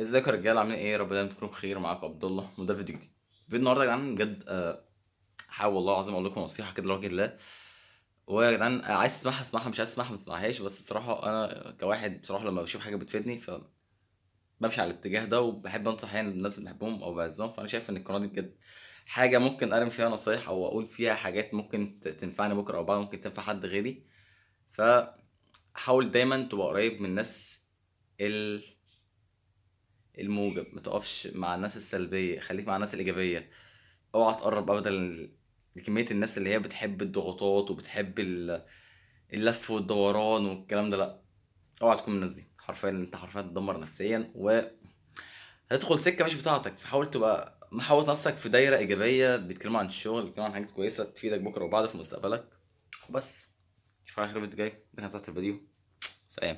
ازيك يا رجاله عاملين ايه ربنا دايما تكونوا بخير معاكم عبد الله وده فيديو جديد فيديو النهارده يا جدعان بجد آه، حاول والله العظيم اقول لكم نصيحه كده لوجه الله ويا جدعان آه، عايز تسمعها اسمعها مش عايز تسمعها ما تسمعهاش بس الصراحه انا كواحد بصراحه لما بشوف حاجه بتفيدني ف بمشي على الاتجاه ده وبحب انصح يعني الناس اللي بحبهم او بعزهم فانا شايف ان القناه دي بجد حاجه ممكن ارمي فيها نصايح او اقول فيها حاجات ممكن تنفعني بكره او بعد ممكن تنفع حد غيري فحاول دايما تبقى قريب من الناس اللي الموجب ما تقفش مع الناس السلبيه خليك مع الناس الايجابيه اوعى تقرب ابدا لكميه الناس اللي هي بتحب الضغوطات وبتحب اللف والدوران والكلام ده لا اوعى تكون من الناس دي حرفيا انت حرفيا هتدمر نفسيا و هتدخل سكه مش بتاعتك فحاول تبقى محوط نفسك في دايره ايجابيه بيتكلموا عن الشغل بيتكلموا عن حاجات كويسه تفيدك بكره وبعد في مستقبلك وبس شوف على خير الفيديو الجاي ده كان الفيديو سلام